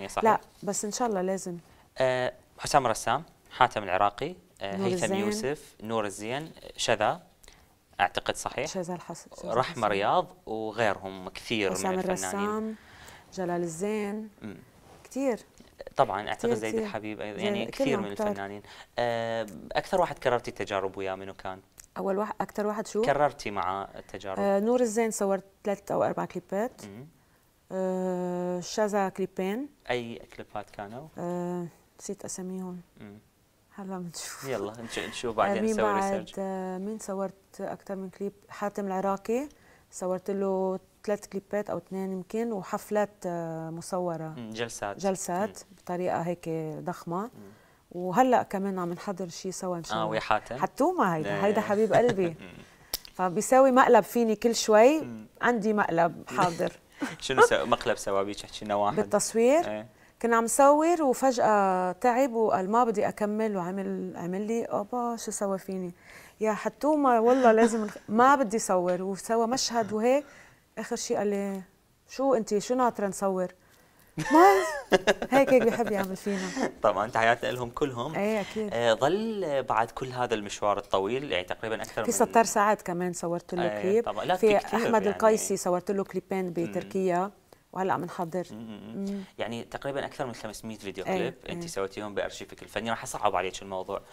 إيه، صحيح؟ لا بس ان شاء الله لازم أه حسام رسام حاتم العراقي أه هيثم يوسف نور الزين شذا اعتقد صحيح شذا الحسن رحمه رياض وغيرهم كثير حسام من الفنانين الرسام جلال الزين مم. كثير طبعا اعتقد زيد الحبيب ايضا يعني كثير من الفنانين آه، اكثر واحد كررتي التجارب وياه منو كان؟ اول واحد اكثر واحد شو؟ كررتي مع التجارب آه نور الزين صورت ثلاث او اربع كليبات مم. آه، شذا كليبين اي كليبات كانوا؟ آه، نسيت اساميهم هلا بنشوف يلا نشوف بعدين آه، نسوي ريسيرش مين صورت اكثر من كليب حاتم العراقي صورت له ثلاث كليبات او اثنين يمكن وحفلات مصوره جلسات جلسات مم. بطريقه هيك ضخمه مم. وهلا كمان عم نحضر شيء سوا ان شاء الله اه ويا حاتم حتومه هيدا إيه. هيدا حبيب قلبي فبيساوي مقلب فيني كل شوي عندي مقلب حاضر شنو مقلب سوا بيك حكينا واحد بالتصوير ايه؟ كنا عم صور وفجأة تعب وقال ما بدي أكمل وعمل عمل لي أبا شو سوى فيني يا حتومة والله لازم ما بدي صور وسوى مشهد وهيك آخر شيء قال لي شو أنت شو ناطرة نصور ما هيك هيك بحب يعمل فينا طبعا تحياتنا لهم كلهم اي اكيد آه ظل بعد كل هذا المشوار الطويل يعني تقريبا اكثر في 16 ساعات كمان صورت له آه كليب طبعا لا في احمد يعني القيسي صورت له كليبين بتركيا وهلا عم نحضر يعني تقريبا اكثر من 500 فيديو إيه، كليب انت إيه. سويتيهم بارشيفك الفني راح اصعب عليك الموضوع